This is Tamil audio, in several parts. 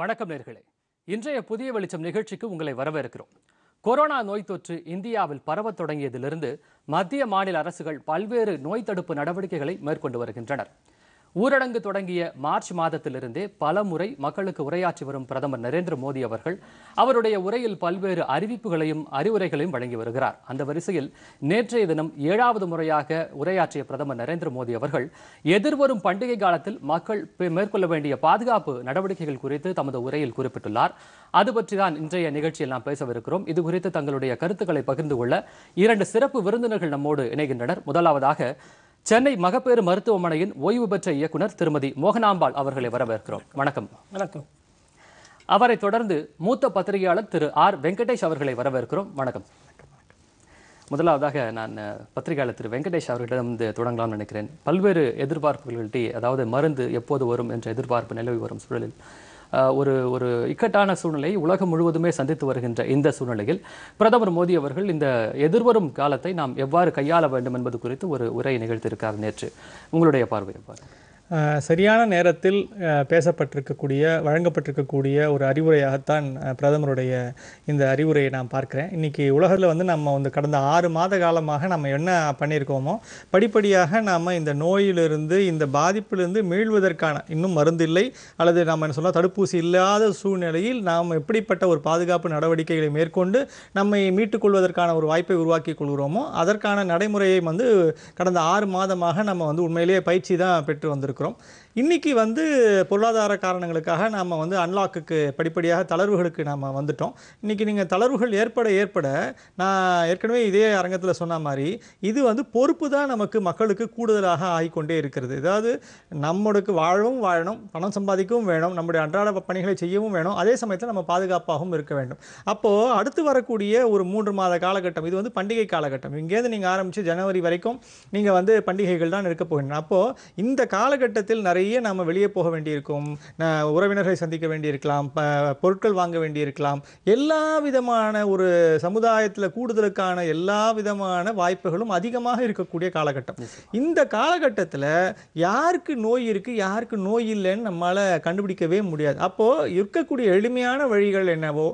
வணக்கம் நேர்களே இன்றைய புதிய வெளிச்சம் நிகழ்ச்சிக்கு உங்களை வரவேற்கிறோம் கொரோனா நோய் தொற்று இந்தியாவில் பரவத் தொடங்கியதிலிருந்து மத்திய மாநில அரசுகள் பல்வேறு நோய் தடுப்பு நடவடிக்கைகளை மேற்கொண்டு வருகின்றனர் ஊரடங்கு தொடங்கிய மார்ச் மாதத்திலிருந்தே பல முறை மக்களுக்கு உரையாற்றி வரும் பிரதமர் நரேந்திர மோடி அவர்கள் அவருடைய உரையில் பல்வேறு அறிவிப்புகளையும் அறிவுரைகளையும் வழங்கி வருகிறார் அந்த வரிசையில் நேற்றைய தினம் ஏழாவது முறையாக உரையாற்றிய பிரதமர் நரேந்திர மோடி அவர்கள் எதிர்வரும் பண்டிகை காலத்தில் மக்கள் மேற்கொள்ள வேண்டிய பாதுகாப்பு நடவடிக்கைகள் குறித்து தமது உரையில் குறிப்பிட்டுள்ளார் அது பற்றி தான் இன்றைய நிகழ்ச்சியில் நாம் பேசவிருக்கிறோம் இது குறித்து தங்களுடைய கருத்துக்களை பகிர்ந்து கொள்ள இரண்டு சிறப்பு விருந்தினர்கள் நம்மோடு இணைகின்றனர் முதலாவதாக சென்னை மகப்பேறு மருத்துவமனையின் ஓய்வு பெற்ற இயக்குனர் திருமதி மோகனாம்பாள் அவர்களை வரவேற்கிறோம் வணக்கம் வணக்கம் அவரை தொடர்ந்து மூத்த பத்திரிகையாளர் திரு ஆர் வெங்கடேஷ் அவர்களை வரவேற்கிறோம் வணக்கம் முதலாவதாக நான் பத்திரிகையாளர் திரு வெங்கடேஷ் அவர்களிடம் வந்து தொடங்கலாம்னு நினைக்கிறேன் பல்வேறு எதிர்பார்ப்புகளிடையே அதாவது மருந்து எப்போது வரும் என்ற எதிர்பார்ப்பு நிலவி வரும் சூழலில் ஒரு ஒரு இக்கட்டான சூழ்நிலை உலகம் முழுவதுமே சந்தித்து வருகின்ற இந்த சூழ்நிலையில் பிரதமர் மோடி அவர்கள் இந்த எதிர்வரும் காலத்தை நாம் எவ்வாறு கையாள வேண்டும் என்பது குறித்து ஒரு உரை நிகழ்த்தியிருக்கார் நேற்று உங்களுடைய பார்வை எவ்வாறு சரியான நேரத்தில் பேசப்பட்டிருக்கக்கூடிய வழங்கப்பட்டிருக்கக்கூடிய ஒரு அறிவுரையாகத்தான் பிரதமருடைய இந்த அறிவுரையை நான் பார்க்குறேன் இன்றைக்கி உலகத்தில் வந்து நம்ம வந்து கடந்த ஆறு மாத காலமாக நம்ம என்ன பண்ணியிருக்கோமோ படிப்படியாக நாம் இந்த நோயிலிருந்து இந்த பாதிப்பிலிருந்து மீள்வதற்கான இன்னும் மருந்து இல்லை அல்லது நாம் என்ன சொன்னால் தடுப்பூசி இல்லாத சூழ்நிலையில் நாம் எப்படிப்பட்ட ஒரு பாதுகாப்பு நடவடிக்கைகளை மேற்கொண்டு நம்மை மீட்டுக்கொள்வதற்கான ஒரு வாய்ப்பை உருவாக்கி கொள்கிறோமோ அதற்கான நடைமுறையை வந்து கடந்த ஆறு மாதமாக நம்ம வந்து உண்மையிலேயே பயிற்சி தான் பெற்று வந்திருக்கோம் Chrome, இன்றைக்கி வந்து பொருளாதார காரணங்களுக்காக நாம் வந்து அன்லாக்குக்கு படிப்படியாக தளர்வுகளுக்கு நாம் வந்துட்டோம் இன்றைக்கி நீங்கள் தளர்வுகள் ஏற்பட ஏற்பட நான் ஏற்கனவே இதே அரங்கத்தில் சொன்ன மாதிரி இது வந்து பொறுப்பு தான் நமக்கு மக்களுக்கு கூடுதலாக ஆகிக்கொண்டே இருக்கிறது அதாவது நம்மளுக்கு வாழவும் வாழணும் பணம் சம்பாதிக்கவும் வேணும் நம்முடைய அன்றாட பணிகளை செய்யவும் வேணும் அதே சமயத்தில் நம்ம பாதுகாப்பாகவும் இருக்க வேண்டும் அப்போது அடுத்து வரக்கூடிய ஒரு மூன்று மாத காலகட்டம் இது வந்து பண்டிகை காலகட்டம் இங்கேருந்து நீங்கள் ஆரம்பித்து ஜனவரி வரைக்கும் நீங்கள் வந்து பண்டிகைகள் தான் இருக்க போகிறீங்க அப்போது இந்த காலகட்டத்தில் நிறைய முன்னாடியே நாம் வெளியே போக வேண்டியிருக்கும் உறவினர்களை சந்திக்க வேண்டியிருக்கலாம் பொருட்கள் வாங்க வேண்டியிருக்கலாம் எல்லா விதமான ஒரு சமுதாயத்தில் கூடுதலுக்கான எல்லா விதமான வாய்ப்புகளும் அதிகமாக இருக்கக்கூடிய காலகட்டம் இந்த காலகட்டத்தில் யாருக்கு நோய் இருக்குது யாருக்கு நோய் இல்லைன்னு நம்மளால் கண்டுபிடிக்கவே முடியாது அப்போது இருக்கக்கூடிய எளிமையான வழிகள் என்னவோ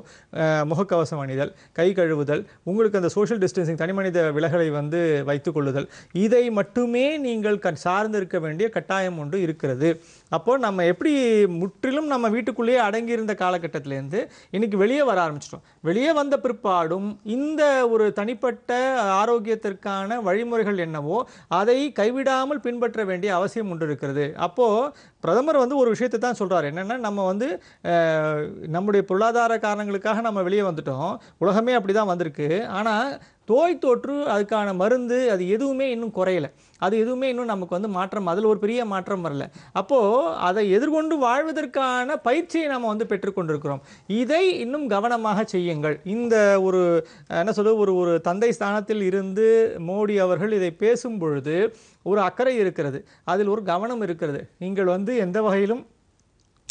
முகக்கவசம் அணிதல் கை கழுவுதல் உங்களுக்கு அந்த சோஷியல் டிஸ்டன்சிங் தனிமனித விலகலை வந்து வைத்துக்கொள்ளுதல் இதை மட்டுமே நீங்கள் சார்ந்திருக்க வேண்டிய கட்டாயம் ஒன்று இருக்கிறது வருது அப்போது நம்ம எப்படி முற்றிலும் நம்ம வீட்டுக்குள்ளேயே அடங்கியிருந்த காலகட்டத்திலேருந்து இன்றைக்கி வெளியே வர ஆரம்பிச்சிட்டோம் வெளியே வந்த பிற்பாடும் இந்த ஒரு தனிப்பட்ட ஆரோக்கியத்திற்கான வழிமுறைகள் என்னவோ அதை கைவிடாமல் பின்பற்ற வேண்டிய அவசியம் உண்டு இருக்கிறது அப்போது பிரதமர் வந்து ஒரு விஷயத்தை தான் சொல்கிறார் என்னென்னா நம்ம வந்து நம்முடைய பொருளாதார காரணங்களுக்காக நம்ம வெளியே வந்துட்டோம் உலகமே அப்படி தான் வந்திருக்கு ஆனால் தோய் தொற்று அதுக்கான மருந்து அது எதுவுமே இன்னும் குறையலை அது எதுவுமே இன்னும் நமக்கு வந்து மாற்றம் அதில் ஒரு பெரிய மாற்றம் வரல அப்போது அதை எதிர்கொண்டு வாழ்வதற்கான பயிற்சியை நாம் வந்து பெற்றுக்கொண்டிருக்கிறோம் இதை இன்னும் கவனமாக செய்யுங்கள் இந்த ஒரு என்ன சொல்வது ஒரு ஒரு தந்தை ஸ்தானத்தில் இருந்து மோடி அவர்கள் இதை பேசும் பொழுது ஒரு அக்கறை இருக்கிறது அதில் ஒரு கவனம் இருக்கிறது நீங்கள் வந்து எந்த வகையிலும்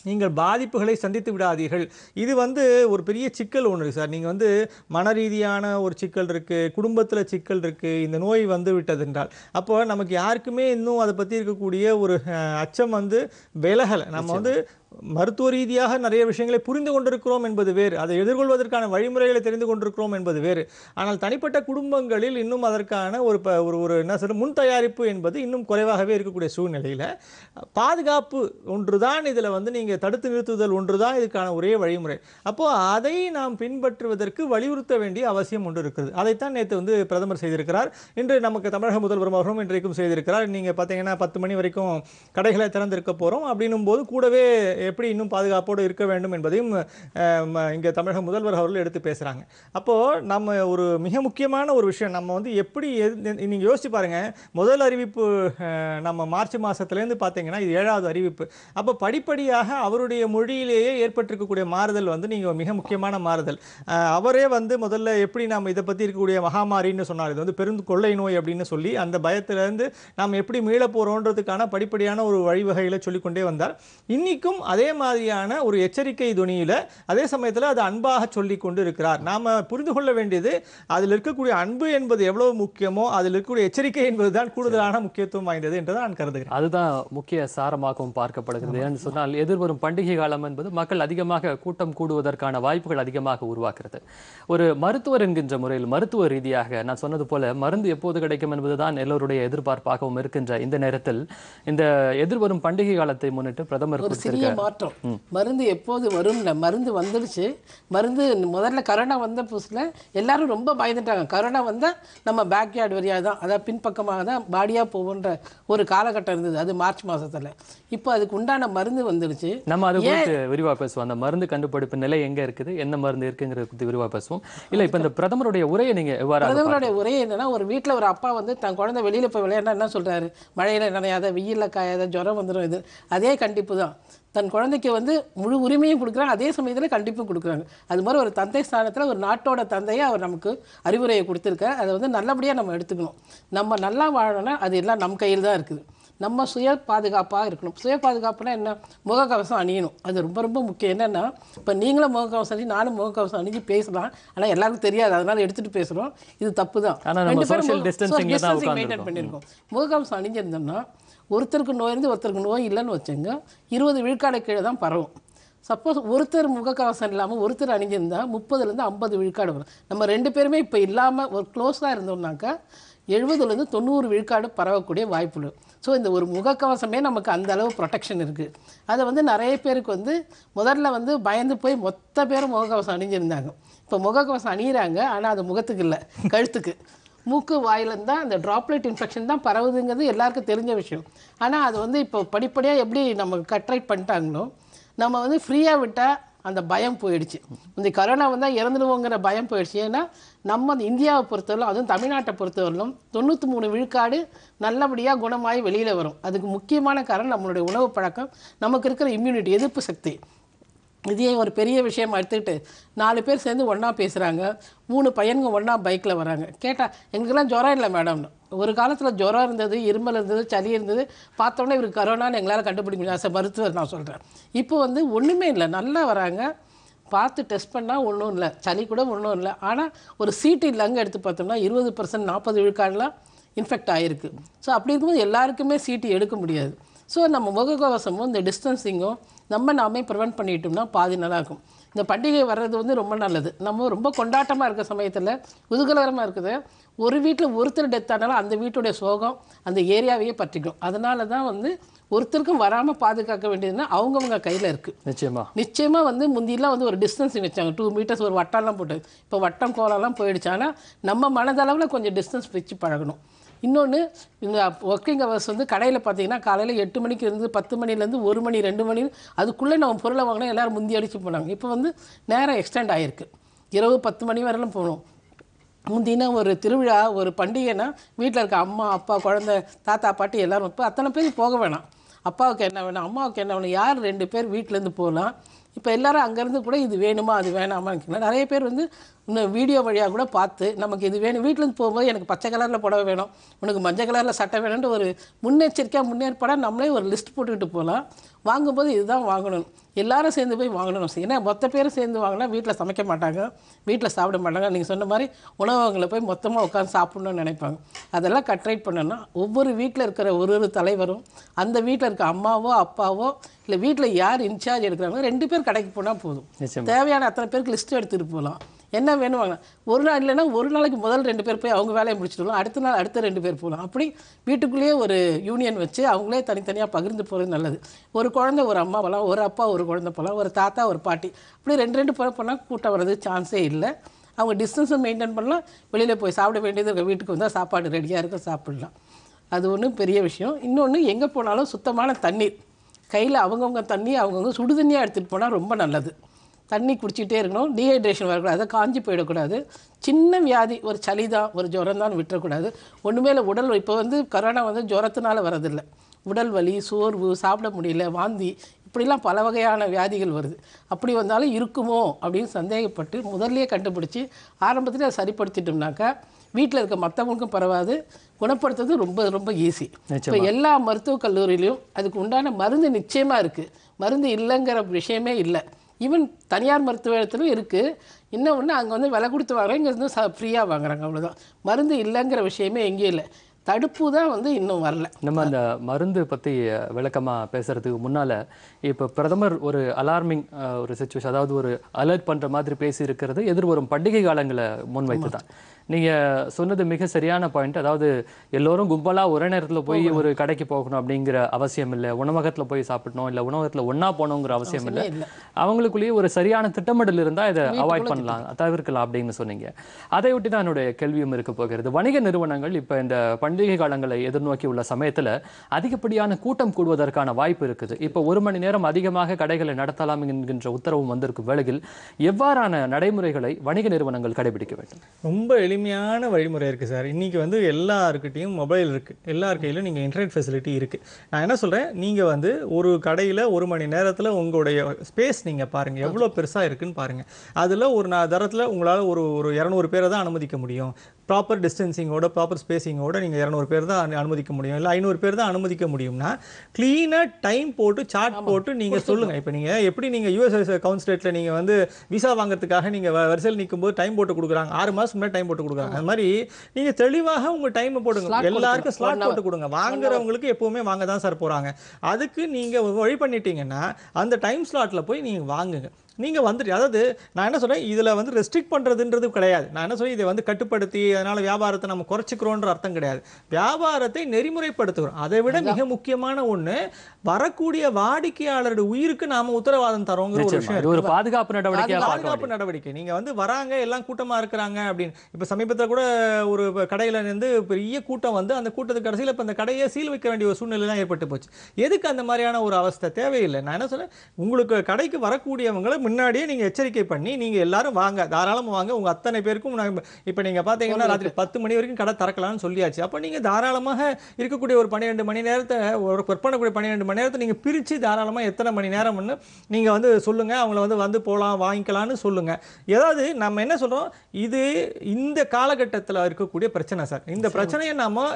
நீங்கள் பாதிப்புகளை சந்தித்து விடாதீர்கள் இது வந்து ஒரு பெரிய சிக்கல் ஒன்று இருக்குது சார் நீங்கள் வந்து மன ரீதியான ஒரு சிக்கல் இருக்குது குடும்பத்தில் சிக்கல் இருக்குது இந்த நோய் வந்து விட்டதென்றால் அப்போ நமக்கு யாருக்குமே இன்னும் அதை பற்றி இருக்கக்கூடிய ஒரு அச்சம் வந்து விலகலை நம்ம வந்து மருத்துவ ரீதியாக நிறைய விஷயங்களை புரிந்து கொண்டிருக்கிறோம் என்பது வேறு அதை எதிர்கொள்வதற்கான வழிமுறைகளை தெரிந்து கொண்டிருக்கிறோம் என்பது வேறு ஆனால் தனிப்பட்ட குடும்பங்களில் இன்னும் அதற்கான ஒரு ப ஒரு ஒரு என்ன சொல்ல முன் தயாரிப்பு என்பது இன்னும் குறைவாகவே இருக்கக்கூடிய சூழ்நிலையில் பாதுகாப்பு ஒன்று தான் இதில் வந்து நீங்கள் தடுத்து நிறுத்துதல் ஒன்று தான் இதுக்கான ஒரே வழிமுறை அப்போது அதை நாம் பின்பற்றுவதற்கு வலியுறுத்த வேண்டிய அவசியம் ஒன்று இருக்கிறது அதைத்தான் நேற்று வந்து பிரதமர் செய்திருக்கிறார் இன்று நமக்கு தமிழக முதல்வர் அவர்களும் இன்றைக்கும் செய்திருக்கிறார் நீங்கள் பார்த்தீங்கன்னா பத்து மணி வரைக்கும் கடைகளை திறந்திருக்க போகிறோம் அப்படின்னும் போது கூடவே எப்படி இன்னும் பாதுகாப்போடு இருக்க வேண்டும் என்பதையும் இங்கே தமிழக முதல்வர் அவர்கள் எடுத்து பேசுகிறாங்க அப்போது நம்ம ஒரு மிக முக்கியமான ஒரு விஷயம் நம்ம வந்து எப்படி நீங்கள் யோசிச்சு பாருங்கள் முதல் அறிவிப்பு நம்ம மார்ச் மாதத்துலேருந்து பார்த்தீங்கன்னா இது ஏழாவது அறிவிப்பு அப்போ படிப்படியாக அவருடைய மொழியிலேயே ஏற்பட்டிருக்கக்கூடிய மாறுதல் வந்து நீங்கள் மிக முக்கியமான மாறுதல் அவரே வந்து முதல்ல எப்படி நாம் இதை பற்றி இருக்கக்கூடிய மகாமாரின்னு சொன்னார் இது வந்து பெருந்து கொள்ளை நோய் அப்படின்னு சொல்லி அந்த பயத்திலேருந்து நாம் எப்படி மீள போகிறோன்றதுக்கான படிப்படியான ஒரு வழிவகைகளை சொல்லிக்கொண்டே வந்தார் இன்றைக்கும் அதே மாதிரியான ஒரு எச்சரிக்கை துணியில் அதே சமயத்தில் அது அன்பாக சொல்லி கொண்டு இருக்கிறார் நாம் புரிந்து கொள்ள வேண்டியது அதில் இருக்கக்கூடிய அன்பு என்பது எவ்வளவு முக்கியமோ அதில் இருக்கக்கூடிய எச்சரிக்கை என்பது தான் கூடுதலான முக்கியத்துவம் வாய்ந்தது என்று நான் கருதுகிறேன் அதுதான் முக்கிய சாரமாகவும் பார்க்கப்படுகிறது என்று சொன்னால் எதிர்வரும் பண்டிகை காலம் என்பது மக்கள் அதிகமாக கூட்டம் கூடுவதற்கான வாய்ப்புகள் அதிகமாக உருவாக்குறது ஒரு மருத்துவர் என்கின்ற முறையில் மருத்துவ ரீதியாக நான் சொன்னது போல மருந்து எப்போது கிடைக்கும் என்பதுதான் எல்லோருடைய எதிர்பார்ப்பாகவும் இருக்கின்ற இந்த நேரத்தில் இந்த எதிர்வரும் பண்டிகை காலத்தை முன்னிட்டு பிரதமர் மாற்றம் மருந்து எப்போது வரும்ல மருந்து வந்துடுச்சு மருந்து முதல்ல கரோனா வந்த புதுசில் எல்லாரும் ரொம்ப பயந்துட்டாங்க கரோனா வந்தால் நம்ம பேக்யார்டு வழியாக தான் அதாவது பின்பக்கமாக தான் பாடியாக போகுன்ற ஒரு காலகட்டம் இருந்தது அது மார்ச் மாதத்தில் இப்போ அதுக்கு உண்டான மருந்து வந்துடுச்சு நம்ம அது விரிவாக பேசுவோம் அந்த மருந்து கண்டுபிடிப்பு நிலை எங்கே இருக்குது என்ன மருந்து இருக்குங்கிறத குறித்து விரிவாக பேசுவோம் இல்லை இப்போ இந்த பிரதமருடைய உரையை நீங்கள் எவ்வாறு பிரதமருடைய உரையை என்னென்னா ஒரு வீட்டில் ஒரு அப்பா வந்து தன் குழந்தை வெளியில் போய் விளையாடினா என்ன சொல்கிறாரு மழையில் நினையாத வெயிலில் காயாத ஜுரம் வந்துடும் இது அதே கண்டிப்பு தான் தன் குழந்தைக்கு வந்து முழு உரிமையும் கொடுக்குறாங்க அதே சமயத்தில் கண்டிப்பாக கொடுக்குறாங்க அது மாதிரி ஒரு தந்தை ஸ்தானத்தில் ஒரு நாட்டோட தந்தையை அவர் நமக்கு அறிவுரையை கொடுத்துருக்கார் அதை வந்து நல்லபடியாக நம்ம எடுத்துக்கணும் நம்ம நல்லா வாழணும்னா அது எல்லாம் நம் கையில் தான் இருக்குது நம்ம சுய பாதுகாப்பாக இருக்கணும் சுய பாதுகாப்புனா என்ன முகக்கவசம் அணியணும் அது ரொம்ப ரொம்ப முக்கியம் என்னென்னா இப்போ நீங்களும் முகக்கவசம் அணிஞ்சு நானும் முகக்கவசம் அணிஞ்சு பேசலாம் ஆனால் எல்லாருக்கும் தெரியாது அதனால் எடுத்துகிட்டு பேசுகிறோம் இது தப்பு தான் ரெண்டு பேரும் பண்ணியிருக்கோம் முகக்கவசம் அணிஞ்சிருந்தோம்னா ஒருத்தருக்கு நோய் இருந்து ஒருத்தருக்கு நோய் இல்லைன்னு வச்சுங்க இருபது விழுக்காடு கீழே தான் பரவும் சப்போஸ் ஒருத்தர் முகக்கவசம் இல்லாமல் ஒருத்தர் அணிஞ்சிருந்தால் முப்பதுலேருந்து ஐம்பது விழுக்காடு வரும் நம்ம ரெண்டு பேருமே இப்போ இல்லாமல் ஒரு க்ளோஸாக இருந்தோம்னாக்கா எழுபதுலேருந்து தொண்ணூறு விழுக்காடு பரவக்கூடிய இல்லை ஸோ இந்த ஒரு முகக்கவசமே நமக்கு அந்த அளவு ப்ரொடெக்ஷன் இருக்குது அதை வந்து நிறைய பேருக்கு வந்து முதல்ல வந்து பயந்து போய் மொத்த பேரும் முகக்கவசம் அணிஞ்சிருந்தாங்க இப்போ முகக்கவசம் அணிகிறாங்க ஆனால் அது முகத்துக்கு இல்லை கழுத்துக்கு மூக்கு வாயிலேருந்து தான் அந்த ட்ராப்லெட் இன்ஃபெக்ஷன் தான் பரவுதுங்கிறது எல்லாருக்கும் தெரிஞ்ச விஷயம் ஆனால் அது வந்து இப்போ படிப்படியாக எப்படி நம்ம கட்ரைட் பண்ணிட்டாங்களோ நம்ம வந்து ஃப்ரீயாக விட்டால் அந்த பயம் போயிடுச்சு இந்த கரோனா வந்தால் இறந்துடுவோங்கிற பயம் போயிடுச்சு ஏன்னா நம்ம இந்தியாவை பொறுத்தவரையிலும் அதுவும் தமிழ்நாட்டை பொறுத்தவரையிலும் தொண்ணூற்றி மூணு விழுக்காடு நல்லபடியாக குணமாகி வெளியில் வரும் அதுக்கு முக்கியமான காரணம் நம்மளுடைய உணவு பழக்கம் நமக்கு இருக்கிற இம்யூனிட்டி எதிர்ப்பு சக்தி இதையே ஒரு பெரிய விஷயமா எடுத்துக்கிட்டு நாலு பேர் சேர்ந்து ஒன்றா பேசுகிறாங்க மூணு பையனுங்க ஒன்றா பைக்கில் வராங்க கேட்டால் எங்களுக்கெல்லாம் ஜுரம் இல்லை மேடம்னு ஒரு காலத்தில் ஜுரம் இருந்தது இருமல் இருந்தது சளி இருந்தது பார்த்தோன்னே இவருக்கு கரோனான்னு எங்களால் கண்டுபிடிக்க முடியாது ஆசை மருத்துவர் நான் சொல்கிறேன் இப்போ வந்து ஒன்றுமே இல்லை நல்லா வராங்க பார்த்து டெஸ்ட் பண்ணால் ஒன்றும் இல்லை சளி கூட ஒன்றும் இல்லை ஆனால் ஒரு சீட்டு இல்லைங்க எடுத்து பார்த்தோம்னா இருபது பர்சன்ட் நாற்பது விழுக்காடெலாம் இன்ஃபெக்ட் ஆகிருக்கு ஸோ அப்படி இருக்கும்போது எல்லாருக்குமே சீட்டு எடுக்க முடியாது ஸோ நம்ம முகக்கவசமும் இந்த டிஸ்டன்சிங்கும் நம்ம நாமே ப்ரிவெண்ட் பண்ணிட்டோம்னா பாதி நல்லாயிருக்கும் இந்த பண்டிகை வர்றது வந்து ரொம்ப நல்லது நம்ம ரொம்ப கொண்டாட்டமாக இருக்க சமயத்தில் உதுகலகரமாக இருக்குது ஒரு வீட்டில் ஒருத்தர் டெத் ஆனாலும் அந்த வீட்டுடைய சோகம் அந்த ஏரியாவையே பற்றிக்கும் அதனால தான் வந்து ஒருத்தருக்கும் வராமல் பாதுகாக்க வேண்டியதுன்னா அவங்கவுங்க கையில் இருக்குது நிச்சயமாக நிச்சயமாக வந்து முந்தியெல்லாம் வந்து ஒரு டிஸ்டன்ஸிங் வச்சாங்க டூ மீட்டர்ஸ் ஒரு வட்டம்லாம் போட்டு இப்போ வட்டம் கோலம்லாம் போயிடுச்சு ஆனால் நம்ம மனதளவில் கொஞ்சம் டிஸ்டன்ஸ் வச்சு பழகணும் இன்னொன்று இந்த ஒர்க்கிங் ஹவர்ஸ் வந்து கடையில் பார்த்தீங்கன்னா காலையில் எட்டு மணிக்கு இருந்து பத்து மணிலேருந்து ஒரு மணி ரெண்டு மணி அதுக்குள்ளே நம்ம பொருளை வாங்கினா எல்லோரும் முந்தி அடித்து போனாங்க இப்போ வந்து நேரம் எக்ஸ்டெண்ட் ஆகிருக்கு இரவு பத்து மணி வரையிலும் போகணும் முந்தினா ஒரு திருவிழா ஒரு பண்டிகைன்னா வீட்டில் இருக்க அம்மா அப்பா குழந்த தாத்தா பாட்டி எல்லோரும் இப்போ அத்தனை பேர் போக வேணாம் அப்பாவுக்கு என்ன வேணும் அம்மாவுக்கு என்ன வேணும் யார் ரெண்டு பேர் வீட்டிலேருந்து போகலாம் இப்போ எல்லோரும் அங்கேருந்து கூட இது வேணுமா அது வேணாமான்னு நிறைய பேர் வந்து இன்னும் வீடியோ வழியாக கூட பார்த்து நமக்கு இது வேணும் வீட்டிலேருந்து போகும்போது எனக்கு பச்சை கலரில் புடவை வேணும் உனக்கு மஞ்சள் கலரில் சட்டை வேணும்னு ஒரு முன்னெச்சரிக்கையாக முன்னேற்பாடாக நம்மளே ஒரு லிஸ்ட் போட்டுக்கிட்டு போகலாம் வாங்கும்போது இதுதான் வாங்கணும் எல்லாரும் சேர்ந்து போய் வாங்கணும் ஏன்னா மொத்த பேரும் சேர்ந்து வாங்கினா வீட்டில் சமைக்க மாட்டாங்க வீட்டில் சாப்பிட மாட்டாங்க நீங்கள் சொன்ன மாதிரி உணவகங்களை போய் மொத்தமாக உட்காந்து சாப்பிட்ணுன்னு நினைப்பாங்க அதெல்லாம் கட்ரைட் பண்ணணும் ஒவ்வொரு வீட்டில் இருக்கிற ஒரு ஒரு தலைவரும் அந்த வீட்டில் இருக்க அம்மாவோ அப்பாவோ இல்லை வீட்டில் யார் இன்சார்ஜ் எடுக்கிறாங்களோ ரெண்டு பேர் கடைக்கு போனால் போதும் தேவையான அத்தனை பேருக்கு லிஸ்ட்டு எடுத்துகிட்டு போகலாம் என்ன வேணும் வாங்கலாம் ஒரு நாள் இல்லைன்னா ஒரு நாளைக்கு முதல் ரெண்டு பேர் போய் அவங்க வேலையை முடிச்சுட்டு அடுத்த நாள் அடுத்த ரெண்டு பேர் போகலாம் அப்படி வீட்டுக்குள்ளேயே ஒரு யூனியன் வச்சு அவங்களே தனித்தனியாக பகிர்ந்து போகிறது நல்லது ஒரு குழந்தை ஒரு அம்மா போகலாம் ஒரு அப்பா ஒரு குழந்தை போகலாம் ஒரு தாத்தா ஒரு பாட்டி அப்படி ரெண்டு ரெண்டு போல போனால் கூட்டம் வர்றது சான்ஸே இல்லை அவங்க டிஸ்டன்ஸும் மெயின்டைன் பண்ணலாம் வெளியில் போய் சாப்பிட வேண்டியது இருக்க வீட்டுக்கு வந்தால் சாப்பாடு ரெடியாக இருக்க சாப்பிடலாம் அது ஒன்றும் பெரிய விஷயம் இன்னொன்று எங்கே போனாலும் சுத்தமான தண்ணீர் கையில் அவங்கவுங்க தண்ணி அவங்கவுங்க சுடு தண்ணியாக எடுத்துகிட்டு போனால் ரொம்ப நல்லது தண்ணி குடிச்சிட்டே இருக்கணும் டீஹைட்ரேஷன் வரக்கூடாது அதை காஞ்சி போயிடக்கூடாது சின்ன வியாதி ஒரு சளி தான் ஒரு ஜுரம் தான் விட்டுறக்கூடாது ஒன்றுமே இல்லை உடல் இப்போ வந்து கரோனா வந்து ஜுரத்தினால வரதில்லை உடல் வலி சோர்வு சாப்பிட முடியல வாந்தி இப்படிலாம் பல வகையான வியாதிகள் வருது அப்படி வந்தாலும் இருக்குமோ அப்படின்னு சந்தேகப்பட்டு முதல்லையே கண்டுபிடிச்சி ஆரம்பத்தில் அதை சரிப்படுத்திட்டோம்னாக்கா வீட்டில் இருக்க மற்றவங்களுக்கும் பரவாது குணப்படுத்துறது ரொம்ப ரொம்ப ஈஸி இப்போ எல்லா மருத்துவக் கல்லூரியிலையும் அதுக்கு உண்டான மருந்து நிச்சயமாக இருக்குது மருந்து இல்லைங்கிற விஷயமே இல்லை ஈவன் தனியார் மருத்துவத்திலும் இருக்குது இன்னும் ஒன்று அங்கே வந்து விலை கொடுத்து வாங்குறாங்க இங்கே வந்து ஃப்ரீயாக வாங்குறாங்க அவ்வளோதான் மருந்து இல்லைங்கிற விஷயமே எங்கேயும் இல்லை தடுப்பு தான் வந்து இன்னும் வரல நம்ம அந்த மருந்து பற்றி விளக்கமாக பேசுகிறதுக்கு முன்னால் இப்போ பிரதமர் ஒரு அலார்மிங் ஒரு சுச்சுவேஷன் அதாவது ஒரு அலர்ட் பண்ணுற மாதிரி பேசி இருக்கிறது எதிர்வரும் பண்டிகை காலங்களை முன்வைத்து தான் நீங்கள் சொன்னது மிக சரியான பாயிண்ட் அதாவது எல்லோரும் கும்பலாக ஒரே நேரத்தில் போய் ஒரு கடைக்கு போகணும் அப்படிங்கிற அவசியம் இல்லை உணவகத்தில் போய் சாப்பிடணும் இல்லை உணவகத்தில் ஒன்றா போகணுங்கிற அவசியம் இல்லை அவங்களுக்குள்ளேயே ஒரு சரியான திட்டமிடல் இருந்தால் இதை அவாய்ட் பண்ணலாம் தவிர்க்கலாம் அப்படின்னு சொன்னீங்க அதை விட்டு தான் என்னுடைய கேள்வியும் இருக்க போகிறது வணிக நிறுவனங்கள் இப்போ இந்த பண்டிகை காலங்களை எதிர்நோக்கி உள்ள சமயத்தில் அதிகப்படியான கூட்டம் கூடுவதற்கான வாய்ப்பு இருக்குது இப்போ ஒரு மணி நேரம் அதிகமாக கடைகளை நடத்தலாம் என்கின்ற உத்தரவும் வந்திருக்கும் வேளையில் எவ்வாறான நடைமுறைகளை வணிக நிறுவனங்கள் கடைபிடிக்க வேண்டும் ரொம்ப எளிமையான வழிமுறை இருக்குது சார் இன்றைக்கி வந்து எல்லாருக்கிட்டையும் மொபைல் இருக்குது எல்லார் கையிலும் நீங்கள் இன்டர்நெட் ஃபெசிலிட்டி இருக்குது நான் என்ன சொல்கிறேன் நீங்கள் வந்து ஒரு கடையில் ஒரு மணி நேரத்தில் உங்களுடைய ஸ்பேஸ் நீங்கள் பாருங்கள் எவ்வளோ பெருசாக இருக்குதுன்னு பாருங்கள் அதில் ஒரு நான் தரத்தில் உங்களால் ஒரு ஒரு இரநூறு பேரை தான் அனுமதிக்க முடியும் ப்ராப்பர் டிஸ்டன்சிங்கோட ப்ராப்பர் ஸ்பேஸிங்கோட நீங்கள் இரநூறு பேர் தான் அனுமதிக்க முடியும் இல்லை ஐநூறு பேர் தான் அனுமதிக்க முடியும்னா க்ளீனாக டைம் போட்டு சார்ட் போட்டு நீங்கள் சொல்லுங்கள் இப்போ நீங்கள் எப்படி நீங்கள் யூஎஸ் கவுன்சிலேட்டில் நீங்கள் வந்து விசா வாங்குறதுக்காக நீங்கள் வரிசையில் நிற்கும்போது டைம் போட்டு கொடுக்குறாங்க ஆறு மாதம் மேலே டைம் போட்டு கொடுக்குறாங்க அது மாதிரி நீங்கள் தெளிவாக உங்கள் டைமை போடுங்க எல்லாருக்கும் ஸ்லாட் போட்டு கொடுங்க வாங்குறவங்களுக்கு எப்போவுமே வாங்க தான் சார் போகிறாங்க அதுக்கு நீங்கள் வழி பண்ணிட்டீங்கன்னா அந்த டைம் ஸ்லாட்டில் போய் நீங்கள் வாங்குங்க நீங்கள் வந்துட்டு அதாவது நான் என்ன சொல்கிறேன் இதில் வந்து ரெஸ்ட்ரிக்ட் பண்ணுறதுன்றது கிடையாது நான் என்ன சொல்கிறேன் இதை வந்து கட்டுப்படுத்தி அதனால் வியாபாரத்தை நம்ம குறைச்சிக்கிறோன்ற அர்த்தம் கிடையாது வியாபாரத்தை நெறிமுறைப்படுத்துகிறோம் அதை விட மிக முக்கியமான ஒன்று வரக்கூடிய வாடிக்கையாளருடைய உயிருக்கு நாம் உத்தரவாதம் தரோங்கிற ஒரு விஷயம் ஒரு பாதுகாப்பு நடவடிக்கை பாதுகாப்பு நடவடிக்கை நீங்கள் வந்து வராங்க எல்லாம் கூட்டமாக இருக்கிறாங்க அப்படின்னு இப்போ சமீபத்தில் கூட ஒரு கடையில் இருந்து பெரிய கூட்டம் வந்து அந்த கூட்டத்துக்கு கடைசியில் இப்போ அந்த கடையை சீல் வைக்க வேண்டிய ஒரு சூழ்நிலைலாம் ஏற்பட்டு போச்சு எதுக்கு அந்த மாதிரியான ஒரு அவஸ்தை தேவையில்லை நான் என்ன சொல்கிறேன் உங்களுக்கு கடைக்கு வரக்கூடியவங்களை முன்னாடியே நீங்கள் எச்சரிக்கை பண்ணி நீங்கள் எல்லாரும் வாங்க தாராளமாக வாங்க உங்கள் அத்தனை பேருக்கும் நாங்கள் இப்போ நீங்கள் பார்த்தீங்கன்னா ராத்திரி பத்து மணி வரைக்கும் கடை திறக்கலாம்னு சொல்லியாச்சு அப்போ நீங்கள் தாராளமாக இருக்கக்கூடிய ஒரு பன்னிரெண்டு மணி நேரத்தை ஒரு விற்பனைக்கூடிய பன்னிரெண்டு மணி நேரத்தை நீங்கள் பிரித்து தாராளமாக எத்தனை மணி நேரம்னு நீங்கள் வந்து சொல்லுங்கள் அவங்கள வந்து வந்து போகலாம் வாங்கிக்கலாம்னு சொல்லுங்கள் ஏதாவது நம்ம என்ன சொல்கிறோம் இது இந்த காலகட்டத்தில் இருக்கக்கூடிய பிரச்சனை சார் இந்த பிரச்சனையை நம்ம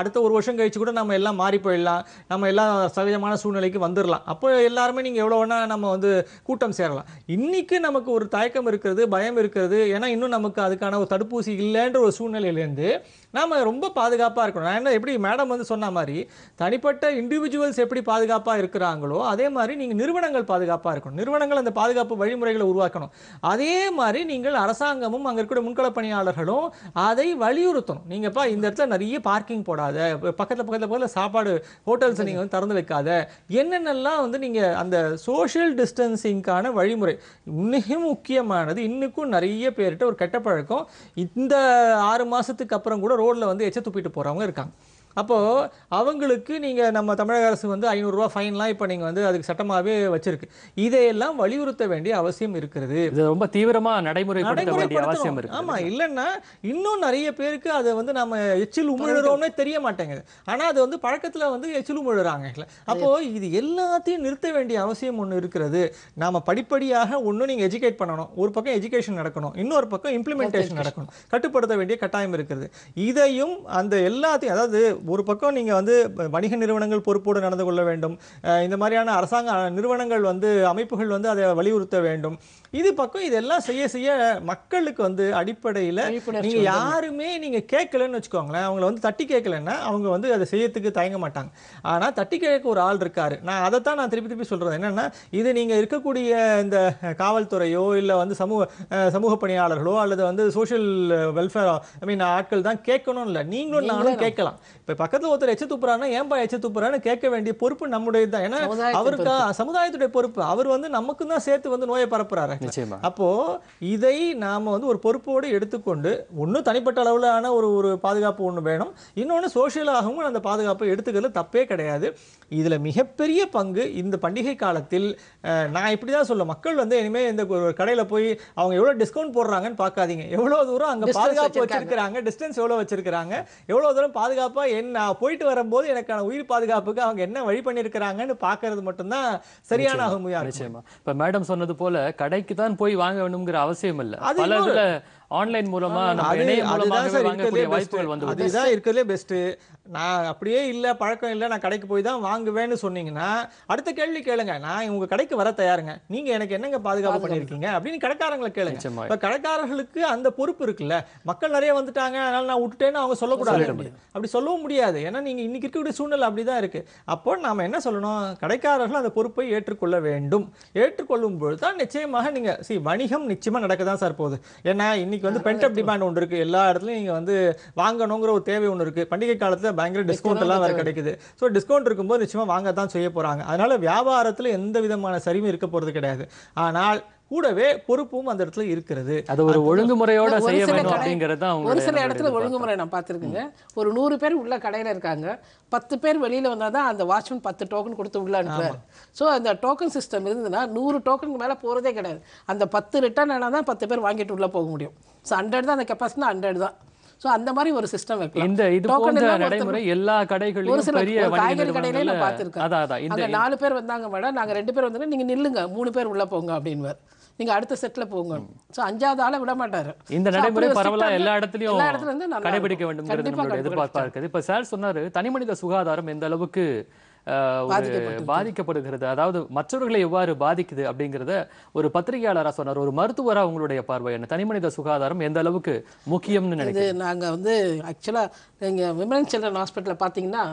அடுத்த ஒரு வருஷம் கழிச்சு கூட நம்ம எல்லாம் மாறி போயிடலாம் நம்ம எல்லாம் சகஜமான சூழ்நிலைக்கு வந்துடலாம் அப்போ எல்லாருமே நீங்கள் எவ்வளோ வேணால் நம்ம வந்து கூட்டம் சேரலாம் இன்றைக்கு நமக்கு ஒரு தயக்கம் இருக்கிறது பயம் இருக்கிறது ஏன்னா இன்னும் நமக்கு அதுக்கான ஒரு தடுப்பூசி இல்லைன்ற ஒரு சூழ்நிலையிலேருந்து நாம் ரொம்ப பாதுகாப்பாக இருக்கணும் ஏன்னா எப்படி மேடம் வந்து சொன்ன மாதிரி தனிப்பட்ட இண்டிவிஜுவல்ஸ் எப்படி பாதுகாப்பாக இருக்கிறாங்களோ அதே மாதிரி நீங்கள் நிறுவனங்கள் பாதுகாப்பாக இருக்கணும் நிறுவனங்கள் அந்த பாதுகாப்பு வழிமுறைகளை உருவாக்கணும் அதே மாதிரி நீங்கள் அரசாங்கமும் அங்கே இருக்கக்கூடிய முன்கள பணியாளர்களும் அதை வலியுறுத்தணும் நீங்கள்ப்பா இந்த இடத்துல நிறைய பார்க்கிங் போடாத பக்கத்தில் பக்கத்தில் பக்கத்தில் சாப்பாடு ஹோட்டல்ஸை நீங்கள் வந்து திறந்து வைக்காத என்னென்னலாம் வந்து நீங்கள் அந்த சோஷியல் டிஸ்டன்சிங்கான வழிமுறை நடைமுறை இன்னும் முக்கியமானது இன்னைக்கும் நிறைய பேர்கிட்ட ஒரு கெட்ட பழக்கம் இந்த ஆறு மாதத்துக்கு அப்புறம் கூட ரோட்டில் வந்து எச்ச துப்பிட்டு போகிறவங்க இருக்காங்க அப்போது அவங்களுக்கு நீங்கள் நம்ம தமிழக அரசு வந்து ஐநூறுரூவா ஃபைன்லாம் இப்போ நீங்கள் வந்து அதுக்கு சட்டமாகவே வச்சிருக்கு இதையெல்லாம் வலியுறுத்த வேண்டிய அவசியம் இருக்கிறது இது ரொம்ப தீவிரமாக நடைமுறை வேண்டிய அவசியம் இருக்குது ஆமாம் இல்லைன்னா இன்னும் நிறைய பேருக்கு அதை வந்து நம்ம எச்சில் உமிழறோம்னே தெரிய மாட்டேங்குது ஆனால் அது வந்து பழக்கத்தில் வந்து எச்சில் உமிழுறாங்க அப்போது இது எல்லாத்தையும் நிறுத்த வேண்டிய அவசியம் ஒன்று இருக்கிறது நாம் படிப்படியாக ஒன்று நீங்கள் எஜுகேட் பண்ணணும் ஒரு பக்கம் எஜுகேஷன் நடக்கணும் இன்னொரு பக்கம் இம்ப்ளிமெண்டேஷன் நடக்கணும் கட்டுப்படுத்த வேண்டிய கட்டாயம் இருக்கிறது இதையும் அந்த எல்லாத்தையும் அதாவது ஒரு பக்கம் நீங்கள் வந்து வணிக நிறுவனங்கள் பொறுப்போடு நடந்து கொள்ள வேண்டும் இந்த மாதிரியான அரசாங்க நிறுவனங்கள் வந்து அமைப்புகள் வந்து அதை வலியுறுத்த வேண்டும் இது பக்கம் இதெல்லாம் செய்ய செய்ய மக்களுக்கு வந்து அடிப்படையில் நீங்கள் யாருமே நீங்கள் கேட்கலன்னு வச்சுக்கோங்களேன் அவங்கள வந்து தட்டி கேட்கலன்னா அவங்க வந்து அதை செய்யறதுக்கு தயங்க மாட்டாங்க ஆனால் தட்டி கேட்க ஒரு ஆள் இருக்கார் நான் அதை தான் நான் திருப்பி திருப்பி சொல்கிறது என்னென்னா இது நீங்கள் இருக்கக்கூடிய இந்த காவல்துறையோ இல்லை வந்து சமூக சமூக பணியாளர்களோ அல்லது வந்து சோஷியல் வெல்ஃபேர் ஐ மீன் ஆட்கள் தான் கேட்கணும் இல்லை நீங்களும் நானும் கேட்கலாம் இப்போ பக்கத்தில் ஒருத்தர் எச்ச துப்புறான்னா ஏன்பா எச்ச துப்புறான்னு கேட்க வேண்டிய பொறுப்பு நம்முடைய தான் ஏன்னா அவருக்கு சமுதாயத்துடைய பொறுப்பு அவர் வந்து நமக்கு தான் சேர்த்து வந்து நோயை பரப்புறாரு நிச்சயமா அப்போ இதை நாம் வந்து ஒரு பொறுப்போடு எடுத்துக்கொண்டு ஒன்றும் தனிப்பட்ட அளவிலான ஒரு ஒரு பாதுகாப்பு ஒன்று வேணும் இன்னொன்று சோஷியலாகவும் அந்த பாதுகாப்பை எடுத்துக்கிறது தப்பே கிடையாது இதில் மிகப்பெரிய பங்கு இந்த பண்டிகை காலத்தில் நான் இப்படி தான் சொல்ல மக்கள் வந்து இனிமேல் இந்த ஒரு கடையில் போய் அவங்க எவ்வளோ டிஸ்கவுண்ட் போடுறாங்கன்னு பார்க்காதீங்க எவ்வளோ தூரம் அங்கே பாதுகாப்பு வச்சிருக்கிறாங்க டிஸ்டன்ஸ் எவ்வளோ வச்சிருக்கிறாங்க எவ்வளோ தூரம் பாதுகாப்பாக என் நான் போயிட்டு வரும்போது எனக்கான உயிர் பாதுகாப்புக்கு அவங்க என்ன வழி பண்ணியிருக்கிறாங்கன்னு பார்க்கறது மட்டும்தான் சரியான ஆகும் நிச்சயமா இப்போ மேடம் சொன்னது போல கடைக்கு தான் போய் வாங்க வேண்டும்ங்கிற அவசியம் இல்லை பல ஆன்லைன் மூலமா வாய்ப்புகள் வந்து அதுதான் இருக்கிறதுலே பெஸ்ட் நான் அப்படியே இல்ல பழக்கம் இல்ல நான் கடைக்கு போய் தான் வாங்குவேன்னு சொன்னீங்கன்னா அடுத்த கேள்வி கேளுங்க நான் உங்க கடைக்கு வர தயாருங்க நீங்க எனக்கு என்னங்க பாதுகாப்பு பண்ணிருக்கீங்க அப்படின்னு கடைக்காரங்களை கேளுங்க இப்போ கடைக்காரர்களுக்கு அந்த பொறுப்பு இருக்குல்ல மக்கள் நிறைய வந்துட்டாங்க அதனால நான் விட்டுட்டேன்னு அவங்க சொல்லக்கூடாது அப்படி சொல்லவும் முடியாது ஏன்னா நீங்க இன்னைக்கு இருக்கக்கூடிய சூழ்நிலை அப்படிதான் இருக்கு அப்போ நாம என்ன சொல்லணும் கடைக்காரர்கள் அந்த பொறுப்பை ஏற்றுக்கொள்ள வேண்டும் ஏற்றுக்கொள்ளும் பொழுது தான் நிச்சயமாக நீங்க சி வணிகம் நிச்சயமா நடக்க தான் சார் போகுது ஏன்னா இன்னைக்கு இன்னைக்கு வந்து அப் டிமாண்ட் ஒன்று இருக்குது எல்லா இடத்துலையும் நீங்க வந்து வாங்கணுங்கிற ஒரு தேவை ஒன்று இருக்குது பண்டிகை காலத்தில் பயங்கர டிஸ்கவுண்ட் எல்லாம் வேறு கிடைக்குது ஸோ டிஸ்கவுண்ட் இருக்கும்போது நிச்சயமாக வாங்க தான் செய்ய போகிறாங்க அதனால் வியாபாரத்தில் எந்த விதமான சரிவும் இருக்க போகிறது கிடையாது ஆனால் கூடவே பொறுப்பும் அந்த இடத்துல இருக்கிறது அது ஒரு ஒழுங்குமுறையோட செய்ய வேண்டும் ஒரு சில இடத்துல ஒழுங்குமுறை நான் பார்த்துருக்குங்க ஒரு நூறு பேர் உள்ள கடையில இருக்காங்க பத்து பேர் வெளியில வந்தாதான் அந்த வாட்ச்மேன் பத்து டோக்கன் கொடுத்து உள்ள அனுப்புறாரு ஸோ அந்த டோக்கன் சிஸ்டம் இருந்ததுன்னா நூறு டோக்கனுக்கு மேலே போகிறதே கிடையாது அந்த பத்து ரிட்டர்ன் ஆனால் தான் பத்து பேர் வாங்கிட்டு உள்ளே போக முடியும் ஸோ ஹண்ட்ரட் தான் அந்த கெப்பாசிட்டி ஹண்ட்ரட் தான் ஸோ அந்த மாதிரி ஒரு சிஸ்டம் வைக்கலாம் இந்த இது போன்ற நடைமுறை எல்லா கடைகளும் ஒரு சில காய்கறி கடையிலே நான் பார்த்துருக்கேன் அதான் அதான் இந்த நாலு பேர் வந்தாங்க மேடம் நாங்கள் ரெண்டு பேர் வந்தோன்னா நீங்கள் நில்லுங்க மூணு பேர் உள்ளே போங்க அப்படின்வார் நீங்கள் அடுத்த செட்டில் போங்க ஸோ அஞ்சாவது ஆளை விட மாட்டார் இந்த நடைமுறை பரவலாக எல்லா இடத்துலையும் எல்லா இடத்துல இருந்து கடைபிடிக்க வேண்டும் எதிர்பார்ப்பா இருக்குது இப்போ சார் சொன்னார் தனிமனித சுகாதாரம் எந்த அளவுக்கு பாதிக்கப்படுகிறது அதாவது மற்றவர்களை எவ்வாறு பாதிக்குது அப்படிங்கிறத ஒரு பத்திரிகையாளராக சொன்னார் ஒரு மருத்துவராக உங்களுடைய பார்வை என்ன தனிமனித சுகாதாரம் எந்த அளவுக்கு முக்கியம்னு நினைக்கிறேன் நாங்கள் வந்து ஆக்சுவலாக நீங்கள் விமன் சில்ட்ரன் ஹாஸ்பிட்டலில் பார்த்தீங்கன்னா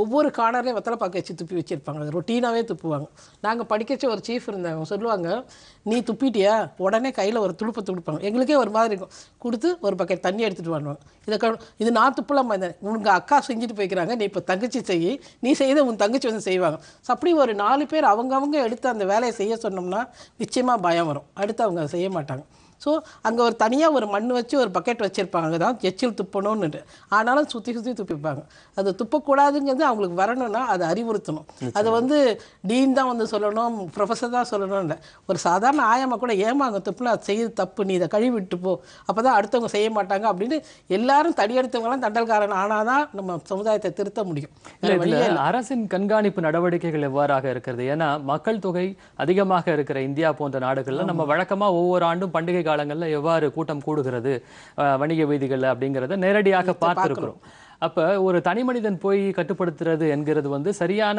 ஒவ்வொரு கார்னர்லையும் வெத்தலை பாக்கு வச்சு துப்பி வச்சுருப்பாங்க அது ரொட்டீனாகவே துப்புவாங்க நாங்கள் படிக்கச்ச ஒரு சீஃப் இருந்தாங்க சொல்லுவாங்க நீ துப்பிட்டியா உடனே கையில் ஒரு துடுப்பை துடுப்பாங்க எங்களுக்கே ஒரு மாதிரி இருக்கும் கொடுத்து ஒரு பக்கெட் தண்ணி எடுத்துகிட்டு வாங்குவாங்க இதை க இது நான் துப்புலாம் உங்கள் அக்கா செஞ்சுட்டு போய்க்கிறாங்க நீ இப்போ தங்கச்சி செய் நீ செய்த உன் தங்கச்சி வந்து செய்வாங்க ஸோ அப்படி ஒரு நாலு பேர் அவங்கவுங்க எடுத்து அந்த வேலையை செய்ய சொன்னோம்னா நிச்சயமாக பயம் வரும் அடுத்து அவங்க செய்ய மாட்டாங்க ஸோ அங்கே ஒரு தனியாக ஒரு மண் வச்சு ஒரு பக்கெட் வச்சுருப்பாங்க தான் எச்சில் துப்பணும்னு ஆனாலும் சுற்றி சுற்றி துப்பிப்பாங்க அது துப்பக்கூடாதுங்கிறது அவங்களுக்கு வரணும்னா அதை அறிவுறுத்தணும் அதை வந்து டீன் தான் வந்து சொல்லணும் ப்ரொஃபஸர் தான் சொல்லணும் இல்லை ஒரு சாதாரண ஆயமாக கூட ஏமா அங்கே துப்புனா அது செய்யுது தப்பு நீ இதை கழுவிட்டு போ அப்போ தான் அடுத்தவங்க செய்ய மாட்டாங்க அப்படின்னு எல்லாரும் தடியெடுத்தவங்களாம் தண்டல்காரன் ஆனால் தான் நம்ம சமுதாயத்தை திருத்த முடியும் அரசின் கண்காணிப்பு நடவடிக்கைகள் எவ்வாறாக இருக்கிறது ஏன்னா மக்கள் தொகை அதிகமாக இருக்கிற இந்தியா போன்ற நாடுகளில் நம்ம வழக்கமாக ஒவ்வொரு ஆண்டும் பண்டிகை காலங்களில் எவ்வாறு கூட்டம் கூடுகிறது வணிக வீதிகளில் அப்படிங்கிறத நேரடியாக பார்த்துருக்குறோம் அப்போ ஒரு தனி மனிதன் போய் கட்டுப்படுத்துறது என்கிறது வந்து சரியான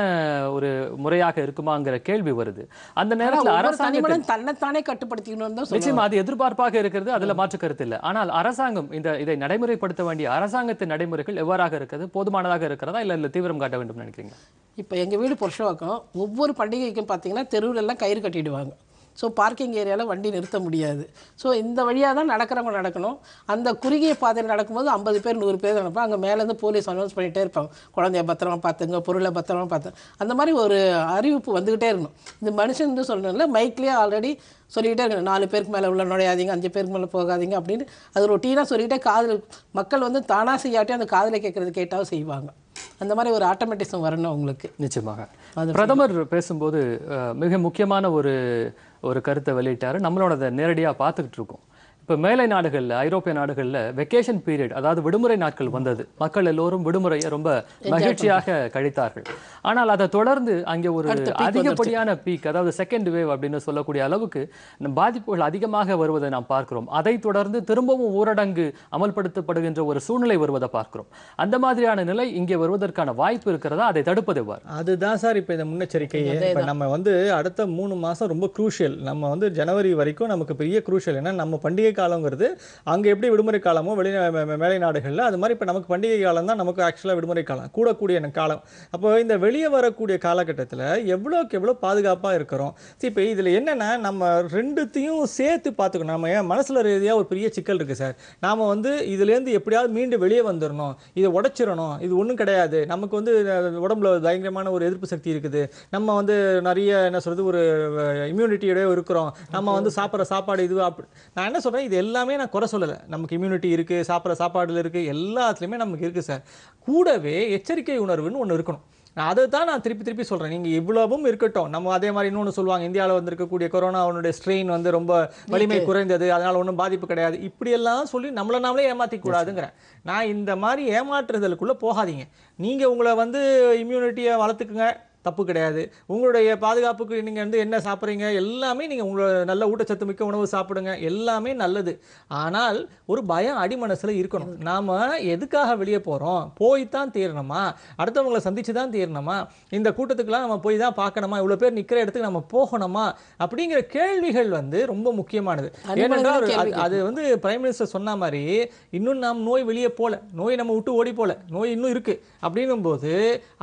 ஒரு முறையாக இருக்குமாங்கிற கேள்வி வருது அந்த நேரத்தில் அரசாங்கம் தன்னைத்தானே கட்டுப்படுத்திக்கணும் நிச்சயமா அது எதிர்பார்ப்பாக இருக்கிறது அதில் மாற்று கருத்து இல்லை ஆனால் அரசாங்கம் இந்த இதை நடைமுறைப்படுத்த வேண்டிய அரசாங்கத்தின் நடைமுறைகள் எவ்வாறாக இருக்கிறது போதுமானதாக இருக்கிறதா இல்லை இல்லை தீவிரம் காட்ட வேண்டும் நினைக்கிறீங்க இப்போ எங்கள் வீடு புருஷவாக்கம் ஒவ்வொரு பண்டிகைக்கும் பார்த்தீங்கன்னா தெருவில் எல்லாம் கயிறு கட்டிடுவாங்க ஸோ பார்க்கிங் ஏரியாவில் வண்டி நிறுத்த முடியாது ஸோ இந்த வழியாக தான் நடக்கிறவங்க நடக்கணும் அந்த குறுகிய பாதையில் நடக்கும்போது ஐம்பது பேர் நூறு பேர் நடப்போம் அங்கே மேலேருந்து போலீஸ் அனௌன்ஸ் பண்ணிகிட்டே இருப்பாங்க குழந்தைய பத்திரமா பார்த்துங்க பொருளை பத்திரமா பார்த்து அந்த மாதிரி ஒரு அறிவிப்பு வந்துக்கிட்டே இருக்கணும் இந்த மனுஷன் சொல்லணும்ல மைக்லேயே ஆல்ரெடி சொல்லிக்கிட்டே இருக்கணும் நாலு பேருக்கு மேலே உள்ள நுழையாதீங்க அஞ்சு பேருக்கு மேலே போகாதீங்க அப்படின்னு அது ரொட்டீனாக சொல்லிக்கிட்டே காதல் மக்கள் வந்து தானாக செய்யாட்டியும் அந்த காதலை கேட்குறது கேட்டாவும் செய்வாங்க அந்த மாதிரி ஒரு ஆட்டோமேட்டிசம் வரணும் அவங்களுக்கு நிச்சயமாக பிரதமர் பேசும்போது மிக முக்கியமான ஒரு ஒரு கருத்தை வெளியிட்டார் நம்மளோட நேரடியாக பார்த்துக்கிட்டு இருக்கோம் இப்போ மேலை நாடுகளில் ஐரோப்பிய நாடுகளில் வெக்கேஷன் பீரியட் அதாவது விடுமுறை நாட்கள் வந்தது மக்கள் எல்லோரும் விடுமுறையை ரொம்ப மகிழ்ச்சியாக கழித்தார்கள் ஆனால் அதை தொடர்ந்து அங்கே ஒரு அதிகப்படியான பீக் அதாவது செகண்ட் வேவ் அப்படின்னு சொல்லக்கூடிய அளவுக்கு பாதிப்புகள் அதிகமாக வருவதை நாம் பார்க்கிறோம் அதை தொடர்ந்து திரும்பவும் ஊரடங்கு அமல்படுத்தப்படுகின்ற ஒரு சூழ்நிலை வருவதை பார்க்கிறோம் அந்த மாதிரியான நிலை இங்கே வருவதற்கான வாய்ப்பு இருக்கிறதா அதை தடுப்பது அதுதான் சார் இப்போ இந்த முன்னெச்சரிக்கையே இப்போ நம்ம வந்து அடுத்த மூணு மாதம் ரொம்ப குரூஷியல் நம்ம வந்து ஜனவரி வரைக்கும் நமக்கு பெரிய குரூஷியல் ஏன்னா நம்ம பண்டிகை காலங்கிறது அங்கே எப்படி விடுமுறை காலமோ வெளி மேலை நாடுகளில் அது மாதிரி இப்போ நமக்கு பண்டிகை காலம் தான் நமக்கு ஆக்சுவலாக விடுமுறை காலம் கூடக்கூடிய காலம் அப்போ இந்த வெளியே வரக்கூடிய காலகட்டத்தில் எவ்வளோக்கு எவ்வளோ பாதுகாப்பாக இருக்கிறோம் இப்போ இதில் என்னென்னா நம்ம ரெண்டுத்தையும் சேர்த்து பார்த்துக்கணும் நம்ம ஏன் மனசில் ரீதியாக ஒரு பெரிய சிக்கல் இருக்குது சார் நாம் வந்து இதுலேருந்து எப்படியாவது மீண்டும் வெளியே வந்துடணும் இதை உடச்சிடணும் இது ஒன்றும் கிடையாது நமக்கு வந்து உடம்புல பயங்கரமான ஒரு எதிர்ப்பு சக்தி இருக்குது நம்ம வந்து நிறைய என்ன சொல்கிறது ஒரு இம்யூனிட்டியோடய இருக்கிறோம் நம்ம வந்து சாப்பிட்ற சாப்பாடு இது அப் நான் என்ன சொல்கிறேன் இது எல்லாமே நான் குறை சொல்லலை நமக்கு இம்யூனிட்டி இருக்குது சாப்பிட்ற சாப்பாடில் இருக்குது எல்லாத்துலேயுமே நமக்கு இருக்குது சார் கூடவே எச்சரிக்கை உணர்வுன்னு ஒன்று இருக்கணும் அதை தான் நான் திருப்பி திருப்பி சொல்கிறேன் நீங்கள் இவ்வளவும் இருக்கட்டும் நம்ம அதே மாதிரி இன்னொன்று சொல்லுவாங்க இந்தியாவில் வந்திருக்கக்கூடிய கொரோனாவுடைய ஸ்ட்ரெயின் வந்து ரொம்ப வலிமை குறைந்தது அதனால் ஒன்றும் பாதிப்பு கிடையாது இப்படியெல்லாம் சொல்லி நம்மளை நாமளே கூடாதுங்கிறேன் நான் இந்த மாதிரி ஏமாற்றுதலுக்குள்ளே போகாதீங்க நீங்கள் உங்களை வந்து இம்யூனிட்டியை வளர்த்துக்குங்க தப்பு கிடையாது உங்களுடைய பாதுகாப்புக்கு நீங்கள் வந்து என்ன சாப்பிட்றீங்க எல்லாமே நீங்கள் உங்களோட நல்ல ஊட்டச்சத்து மிக்க உணவு சாப்பிடுங்க எல்லாமே நல்லது ஆனால் ஒரு பயம் அடிமனசில் இருக்கணும் நாம் எதுக்காக வெளியே போகிறோம் போய் தான் தீரணுமா அடுத்தவங்களை சந்தித்து தான் தீரணுமா இந்த கூட்டத்துக்கெலாம் நம்ம போய் தான் பார்க்கணுமா இவ்வளோ பேர் நிற்கிற இடத்துக்கு நம்ம போகணுமா அப்படிங்கிற கேள்விகள் வந்து ரொம்ப முக்கியமானது ஏனென்றால் அது வந்து பிரைம் மினிஸ்டர் சொன்ன மாதிரி இன்னும் நாம் நோய் வெளியே போகல நோய் நம்ம விட்டு ஓடி போகல நோய் இன்னும் இருக்குது அப்படின்னும் போது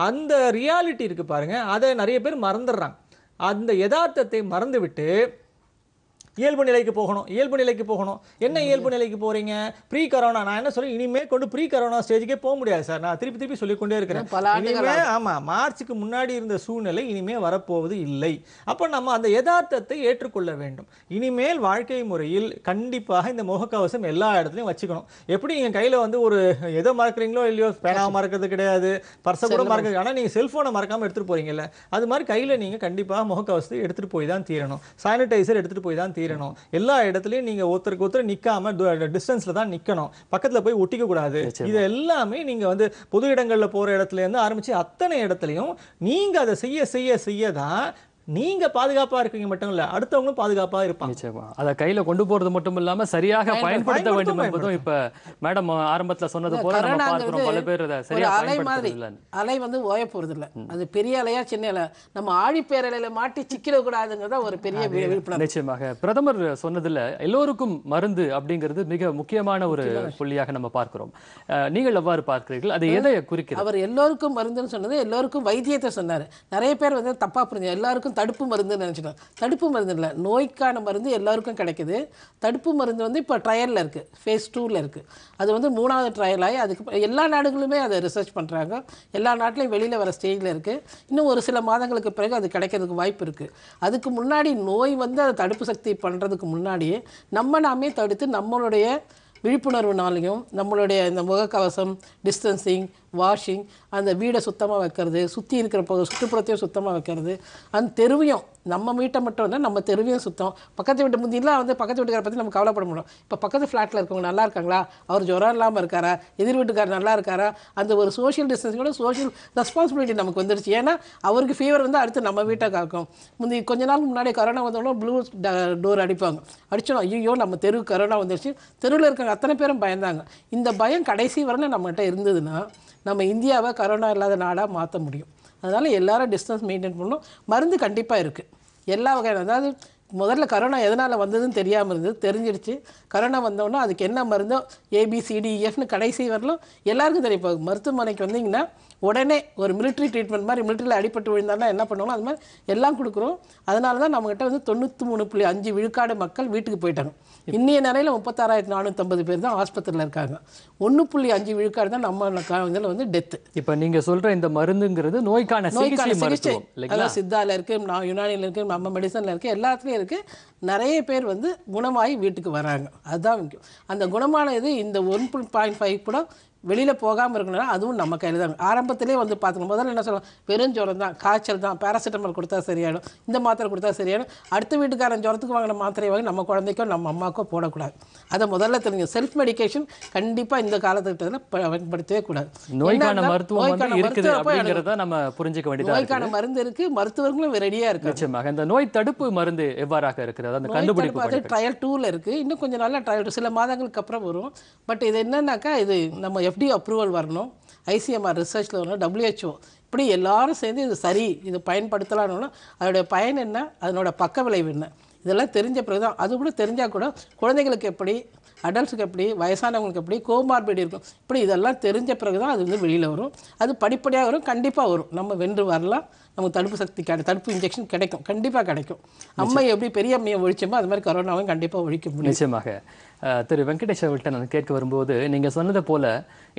அந்த ரியாலிட்டி இருக்குது பாருங்கள் அதை நிறைய பேர் மறந்துடுறாங்க அந்த யதார்த்தத்தை மறந்துவிட்டு இயல்பு நிலைக்கு போகணும் இயல்பு நிலைக்கு போகணும் என்ன இயல்பு நிலைக்கு போகிறீங்க ப்ரீ கரோனா நான் என்ன சொல்லி இனிமேல் கொண்டு ப்ரீ கரோனா ஸ்டேஜுக்கே போக முடியாது சார் நான் திருப்பி திருப்பி சொல்லிக்கொண்டே இருக்கிறேன் இனிமேல் ஆமாம் மார்ச்சுக்கு முன்னாடி இருந்த சூழ்நிலை இனிமேல் வரப்போவது இல்லை அப்போ நம்ம அந்த யதார்த்தத்தை ஏற்றுக்கொள்ள வேண்டும் இனிமேல் வாழ்க்கை முறையில் கண்டிப்பாக இந்த முகக்கவசம் எல்லா இடத்துலையும் வச்சுக்கணும் எப்படி நீங்க கையில் வந்து ஒரு எதை மறக்கிறீங்களோ இல்லையோ பேனாவை மறக்கிறது கிடையாது பர்ச கூட மறக்கிறது ஆனால் நீங்கள் செல்ஃபோனை மறக்காமல் எடுத்துகிட்டு போகிறீங்கல்ல அது மாதிரி கையில் நீங்கள் கண்டிப்பாக முகக்கவசத்தை எடுத்துகிட்டு போய் தான் தீரணும் சானிடைசர் எடுத்துட்டு போய் தான் தீரணும் பகிரணும் எல்லா இடத்துலையும் நீங்க ஒருத்தருக்கு ஒருத்தர் நிக்காம டிஸ்டன்ஸ்ல தான் நிக்கணும் பக்கத்துல போய் ஒட்டிக்க கூடாது இது எல்லாமே நீங்க வந்து பொது இடங்கள்ல போற இடத்துல இருந்து ஆரம்பிச்சு அத்தனை இடத்துலையும் நீங்க அதை செய்ய செய்ய செய்ய தான் நீங்க பாதுகாப்பா இருக்கீங்க மட்டும் இல்ல அடுத்தவங்களும் பாதுகாப்பா இருப்பாங்க அதை கையில கொண்டு போறது மட்டும் இல்லாம சரியாக பயன்படுத்த வேண்டும் என்பதும் இப்ப மேடம் ஆரம்பத்துல சொன்னது போல நம்ம பல பேர் அலை மாதிரி அலை வந்து ஓய போறது இல்ல அது பெரிய அலையா சின்ன அலை நம்ம பேரலையில மாட்டி சிக்கிடக்கூடாதுங்கிறத ஒரு பெரிய விழிப்புணர்வு நிச்சயமாக பிரதமர் இல்ல எல்லோருக்கும் மருந்து அப்படிங்கிறது மிக முக்கியமான ஒரு புள்ளியாக நம்ம பார்க்கிறோம் நீங்கள் எவ்வாறு பார்க்கிறீர்கள் அது எதை குறிக்கிறது அவர் எல்லோருக்கும் மருந்துன்னு சொன்னது எல்லோருக்கும் வைத்தியத்தை சொன்னார் நிறைய பேர் வந்து தப்பா புரிஞ்சு எல்லாருக்கும் தடுப்பு மருந்து நினச்சிட்டோம் தடுப்பு மருந்து இல்லை நோய்க்கான மருந்து எல்லாருக்கும் கிடைக்குது தடுப்பு மருந்து வந்து இப்போ ட்ரையலில் இருக்குது ஃபேஸ் டூவில் இருக்குது அது வந்து மூணாவது ட்ரையலாகி அதுக்கு எல்லா நாடுகளுமே அதை ரிசர்ச் பண்ணுறாங்க எல்லா நாட்டிலையும் வெளியில் வர ஸ்டேஜில் இருக்குது இன்னும் ஒரு சில மாதங்களுக்கு பிறகு அது கிடைக்கிறதுக்கு வாய்ப்பு இருக்குது அதுக்கு முன்னாடி நோய் வந்து அதை தடுப்பு சக்தி பண்ணுறதுக்கு முன்னாடியே நம்ம நாமே தடுத்து நம்மளுடைய விழிப்புணர்வுனாலையும் நம்மளுடைய இந்த முகக்கவசம் டிஸ்டன்சிங் வாஷிங் அந்த வீடை சுத்தமாக வைக்கிறது சுற்றி இருக்கிற சுற்றுப்புறத்தையும் சுத்தமாக வைக்கிறது அந்த தெருவையும் நம்ம வீட்டை மட்டும் இல்லை நம்ம தெருவையும் சுத்தம் பக்கத்து வீட்டு முந்திலாம் வந்து பக்கத்து வீட்டுக்காரை பற்றி நம்ம கவலைப்பட முடியும் இப்போ பக்கத்து ஃப்ளாட்டில் இருக்கவங்க நல்லா இருக்காங்களா அவர் ஜுரம் இல்லாமல் இருக்காரா எதிர் வீட்டுக்கார் நல்லா இருக்காரா அந்த ஒரு சோஷியல் டிஸ்டன்ஸோட சோஷியல் ரெஸ்பான்சிபிலிட்டி நமக்கு வந்துடுச்சு ஏன்னா அவருக்கு ஃபீவர் வந்து அடுத்து நம்ம வீட்டை காக்கும் முந்தி கொஞ்ச நாள் முன்னாடி கரோனா வந்தவங்களும் ப்ளூ டோர் அடிப்பாங்க அடித்தோம் ஐயோ நம்ம தெரு கரோனா வந்துடுச்சு தெருவில் இருக்கிற அத்தனை பேரும் பயந்தாங்க இந்த பயம் கடைசி வரணும் நம்மகிட்ட இருந்ததுன்னா நம்ம இந்தியாவை கரோனா இல்லாத நாடாக மாற்ற முடியும் அதனால் எல்லோரும் டிஸ்டன்ஸ் மெயின்டைன் பண்ணணும் மருந்து கண்டிப்பாக இருக்குது எல்லா வகையான அதாவது முதல்ல கரோனா எதனால் வந்ததுன்னு தெரியாமல் இருந்தது தெரிஞ்சிடுச்சு கரோனா வந்தோடனே அதுக்கு என்ன மருந்தோ ஏபிசிடிஎஃப்னு e, கடைசி வரலும் எல்லாருக்கும் தெரியும் இப்போ மருத்துவமனைக்கு வந்தீங்கன்னா உடனே ஒரு மிலிட்ரி ட்ரீட்மெண்ட் மாதிரி மிலிட்ரியில் அடிப்பட்டு விழுந்தாலும் என்ன பண்ணுவோம் அது மாதிரி எல்லாம் கொடுக்குறோம் அதனால தான் நம்மகிட்ட வந்து தொண்ணூற்றி மூணு புள்ளி அஞ்சு விழுக்காடு மக்கள் வீட்டுக்கு போயிட்டாங்க இன்றைய நிலையில் முப்பத்தாறாயிரத்தி நானூற்றம்பது பேர் தான் ஆஸ்பத்திரியில் இருக்காங்க ஒன்று புள்ளி அஞ்சு விழுக்காடு தான் நம்ம காலத்தில் வந்து டெத்து இப்போ நீங்கள் சொல்கிற இந்த மருந்துங்கிறது நோய்க்கான நோய்க்கான சிகிச்சை சித்தாவில் இருக்குது நான் யுனானியில் இருக்குது நம்ம மெடிசனில் இருக்குது எல்லாத்துலேயும் இளைஞருக்கு நிறைய பேர் வந்து குணமாகி வீட்டுக்கு வராங்க அதுதான் முக்கியம் அந்த குணமானது இந்த ஒன் பாயிண்ட் ஃபைவ் கூட வெளியில் போகாமல் இருக்கணும்னா அதுவும் நம்ம கையில் தான் ஆரம்பத்திலே வந்து பார்த்துக்கணும் முதல்ல என்ன சொல்லலாம் பெரும் ஜுரம் தான் காய்ச்சல் தான் பேராசிட்டமால் கொடுத்தா சரியாயிடும் இந்த மாத்திரை கொடுத்தா சரியாயிடும் அடுத்த வீட்டுக்காரன் ஜுரத்துக்கு வாங்கின மாத்திரை வாங்கி நம்ம குழந்தைக்கோ நம்ம அம்மாக்கோ போடக்கூடாது அதை முதல்ல தெரிஞ்ச செல்ஃப் மெடிக்கேஷன் கண்டிப்பாக இந்த காலத்திட்டத்தில் பயன்படுத்தவே கூடாது நோய்க்கான மருத்துவம் நம்ம புரிஞ்சுக்க வேண்டியது நோய்க்கான மருந்து இருக்குது மருத்துவர்களும் ரெடியாக இருக்கு நிச்சயமாக இந்த நோய் தடுப்பு மருந்து எவ்வாறாக இருக்கிறது அந்த கண்டுபிடிப்பு ட்ரையல் டூவில் இருக்குது இன்னும் கொஞ்சம் நல்லா ட்ரையல் சில மாதங்களுக்கு அப்புறம் வரும் பட் இது என்னன்னாக்கா இது நம்ம எஃப்டி அப்ரூவல் வரணும் ஐசிஎம்ஆர் ரிசர்ச்சில் வரணும் டபிள்யூஹெச்ஓ இப்படி எல்லாரும் சேர்ந்து இது சரி இது பயன்படுத்தலான்னு அதோடைய பயன் என்ன அதனோட பக்க விளைவு என்ன இதெல்லாம் தெரிஞ்ச பிறகு தான் அது கூட தெரிஞ்சால் கூட குழந்தைங்களுக்கு எப்படி அடல்ட்ஸுக்கு எப்படி வயசானவங்களுக்கு எப்படி கோமார்பிடி இருக்கும் இப்படி இதெல்லாம் தெரிஞ்ச பிறகு தான் அது வந்து வெளியில் வரும் அது படிப்படியாக வரும் கண்டிப்பாக வரும் நம்ம வென்று வரலாம் நமக்கு தடுப்பு சக்தி கிடை தடுப்பு இன்ஜெக்ஷன் கிடைக்கும் கண்டிப்பாக கிடைக்கும் அம்மை எப்படி பெரிய அம்மையை ஒழிச்சோமோ அது மாதிரி கரோனாவும் கண்டிப்பாக ஒழிக்க முடியும் நிச்சயமாக திரு வெங்கடேஷ் அவர்கள்ட்ட நான் கேட்க வரும்போது நீங்கள் சொன்னது போல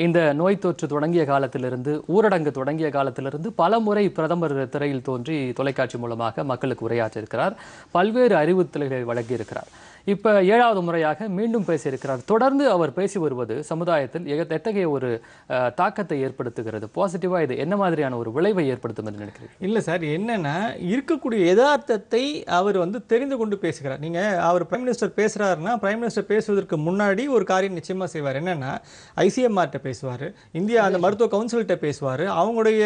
இந்த நோய் தொற்று தொடங்கிய காலத்திலிருந்து ஊரடங்கு தொடங்கிய காலத்திலிருந்து பல முறை பிரதமர் திரையில் தோன்றி தொலைக்காட்சி மூலமாக மக்களுக்கு உரையாற்றிருக்கிறார் பல்வேறு அறிவுறுத்தல்களை வழங்கியிருக்கிறார் இப்போ ஏழாவது முறையாக மீண்டும் பேசியிருக்கிறார் தொடர்ந்து அவர் பேசி வருவது சமுதாயத்தில் எத்தகைய ஒரு தாக்கத்தை ஏற்படுத்துகிறது பாசிட்டிவாக இது என்ன மாதிரியான ஒரு விளைவை ஏற்படுத்தும் என்று நினைக்கிறேன் இல்லை சார் என்னன்னா இருக்கக்கூடிய யதார்த்தத்தை அவர் வந்து தெரிந்து கொண்டு பேசுகிறார் நீங்கள் அவர் பிரைம் மினிஸ்டர் பேசுறாருன்னா பிரைம் மினிஸ்டர் பேசுவதற்கு முன்னாடி ஒரு காரியம் நிச்சயமாக செய்வார் என்னென்னா ஐசிஎம்ஆர்ட்ட பேசுவார் இந்தியா அந்த மருத்துவ கவுன்சில்கிட்ட பேசுவார் அவங்களுடைய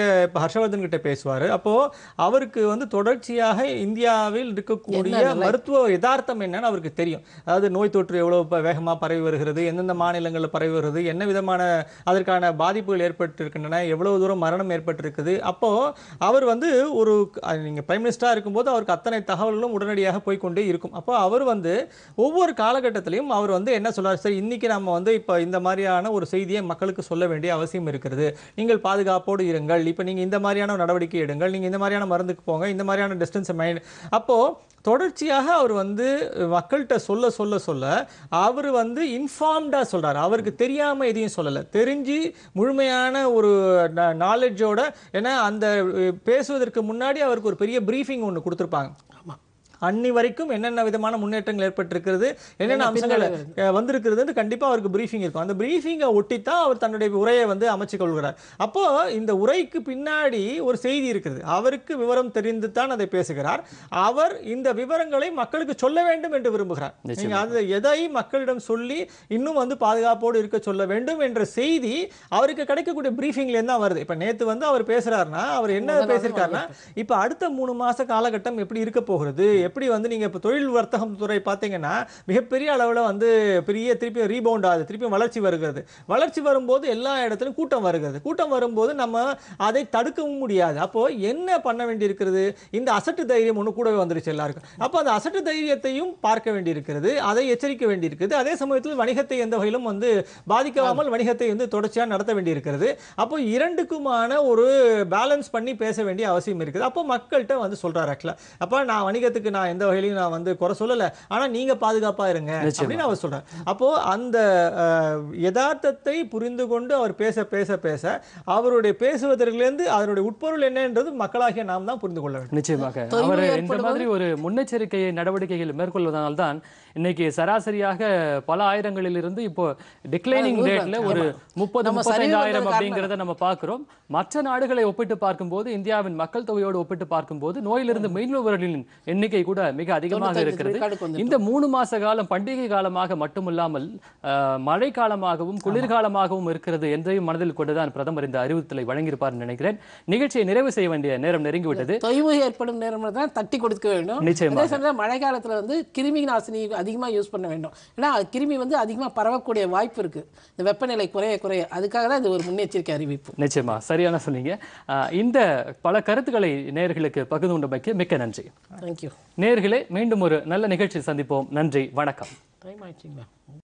ஹர்ஷவர்தன் கிட்ட பேசுவார் அப்போது அவருக்கு வந்து தொடர்ச்சியாக இந்தியாவில் இருக்கக்கூடிய மருத்துவ யதார்த்தம் என்னன்னு அவருக்கு தெரியும் தெரியும் அதாவது நோய் தொற்று எவ்வளோ வேகமாக பரவி வருகிறது எந்தெந்த மாநிலங்களில் பரவி வருகிறது என்ன விதமான அதற்கான பாதிப்புகள் ஏற்பட்டிருக்கின்றன எவ்வளோ தூரம் மரணம் ஏற்பட்டிருக்குது அப்போது அவர் வந்து ஒரு நீங்கள் பிரைம் மினிஸ்டராக இருக்கும்போது அவருக்கு அத்தனை தகவல்களும் உடனடியாக போய்கொண்டே இருக்கும் அப்போ அவர் வந்து ஒவ்வொரு காலகட்டத்திலையும் அவர் வந்து என்ன சொல்கிறார் சார் இன்றைக்கி நம்ம வந்து இப்போ இந்த மாதிரியான ஒரு செய்தியை மக்களுக்கு சொல்ல வேண்டிய அவசியம் இருக்கிறது நீங்கள் பாதுகாப்போடு இருங்கள் இப்போ நீங்கள் இந்த மாதிரியான நடவடிக்கை எடுங்கள் நீங்கள் இந்த மாதிரியான மருந்துக்கு போங்க இந்த மாதிரியான டிஸ்டன்ஸை மைண்ட் அப்போது தொடர்ச்சியாக அவர் வந்து மக்கள்கிட்ட சொல்ல சொல்ல சொல்ல அவர் வந்து இன்ஃபார்ம்டாக சொல்கிறார் அவருக்கு தெரியாமல் எதையும் சொல்லலை தெரிஞ்சு முழுமையான ஒரு நாலேஜோட ஏன்னா அந்த பேசுவதற்கு முன்னாடி அவருக்கு ஒரு பெரிய ப்ரீஃபிங் ஒன்று கொடுத்துருப்பாங்க அன்னி வரைக்கும் என்னென்ன விதமான முன்னேற்றங்கள் ஏற்பட்டிருக்கிறது என்னென்ன அம்சங்கள் வந்திருக்கிறது கண்டிப்பாக அவருக்கு ப்ரீஃபிங் இருக்கும் அந்த ப்ரீஃபிங்கை ஒட்டித்தான் அவர் தன்னுடைய உரையை வந்து அமைச்சு கொள்கிறார் அப்போ இந்த உரைக்கு பின்னாடி ஒரு செய்தி இருக்கிறது அவருக்கு விவரம் தெரிந்து தான் அதை பேசுகிறார் அவர் இந்த விவரங்களை மக்களுக்கு சொல்ல வேண்டும் என்று விரும்புகிறார் அது எதை மக்களிடம் சொல்லி இன்னும் வந்து பாதுகாப்போடு இருக்க சொல்ல வேண்டும் என்ற செய்தி அவருக்கு கிடைக்கக்கூடிய ப்ரீஃபிங்லேருந்து தான் வருது இப்போ நேற்று வந்து அவர் பேசுகிறாருன்னா அவர் என்ன பேசியிருக்காருன்னா இப்போ அடுத்த மூணு மாத காலகட்டம் எப்படி இருக்க போகிறது எப்படி வந்து நீங்கள் இப்போ தொழில் வர்த்தகம் துறை பார்த்தீங்கன்னா மிகப்பெரிய அளவில் வந்து பெரிய திருப்பியும் ரீபவுண்ட் ஆகுது திருப்பியும் வளர்ச்சி வருகிறது வளர்ச்சி வரும்போது எல்லா இடத்துலையும் கூட்டம் வருகிறது கூட்டம் வரும்போது நம்ம அதை தடுக்கவும் முடியாது அப்போது என்ன பண்ண வேண்டியிருக்கிறது இந்த அசட்டு தைரியம் ஒன்று கூடவே வந்துருச்சு எல்லாருக்கும் அப்போ அந்த அசட்டு தைரியத்தையும் பார்க்க வேண்டியிருக்கிறது அதை எச்சரிக்க வேண்டியிருக்கிறது அதே சமயத்தில் வணிகத்தை எந்த வகையிலும் வந்து பாதிக்காமல் வணிகத்தை வந்து தொடர்ச்சியாக நடத்த வேண்டியிருக்கிறது அப்போ இரண்டுக்குமான ஒரு பேலன்ஸ் பண்ணி பேச வேண்டிய அவசியம் இருக்குது அப்போ மக்கள்கிட்ட வந்து சொல்கிறார் ஆக்சுவலாக அப்போ நான் வணிகத்துக்கு நான் நான் எந்த வகையிலையும் நான் வந்து குறை சொல்லலை ஆனால் நீங்கள் பாதுகாப்பாக இருங்க அப்படின்னு அவர் சொல்கிறேன் அப்போது அந்த யதார்த்தத்தை புரிந்து கொண்டு அவர் பேச பேச பேச அவருடைய பேசுவதற்கிலிருந்து அதனுடைய உட்பொருள் என்னன்றது மக்களாகிய நாம் தான் புரிந்து கொள்ள வேண்டும் நிச்சயமாக அவர் இந்த மாதிரி ஒரு முன்னெச்சரிக்கை நடவடிக்கைகள் மேற்கொள்வதனால்தான் இன்னைக்கு சராசரியாக பல ஆயிரங்களில் இருந்து இப்போ டிக்ளைனிங் ரேட்ல ஒரு முப்பது முப்பத்தைந்தாயிரம் அப்படிங்கிறத நம்ம பார்க்கிறோம் மற்ற நாடுகளை ஒப்பிட்டு பார்க்கும்போது இந்தியாவின் மக்கள் தொகையோடு ஒப்பிட்டு பார்க்கும்போது நோயிலிருந்து மீனவர்களின் எண்ணிக்கை கூட மிக அதிகமாக இருக்கிறது இந்த மூணு மாச காலம் பண்டிகை காலமாக மட்டுமில்லாமல் மழை காலமாகவும் குளிர்காலமாகவும் இருக்கிறது என்றையும் மனதில் கொண்டுதான் பிரதமர் இந்த அறிவுறுத்தலை வழங்கியிருப்பார் நினைக்கிறேன் நிகழ்ச்சியை நிறைவு செய்ய வேண்டிய நேரம் நெருங்கிவிட்டது தொய்வு ஏற்படும் நேரம் தான் தட்டி கொடுக்க வேண்டும் நிச்சயம் மழை காலத்துல வந்து கிருமி நாசினி அதிகமாக யூஸ் பண்ண வேண்டும் ஏன்னா கிருமி வந்து அதிகமாக பரவக்கூடிய வாய்ப்பு இருக்குது இந்த வெப்பநிலை குறைய குறைய அதுக்காக தான் இது ஒரு முன்னெச்சரிக்கை அறிவிப்பு நிச்சயமா சரியான சொன்னீங்க இந்த பல கருத்துக்களை நேர்களுக்கு பகிர்ந்து கொண்டமைக்கு மிக்க நன்றி தேங்க்யூ நேர்களே மீண்டும் ஒரு நல்ல நிகழ்ச்சி சந்திப்போம் நன்றி வணக்கம் டைம்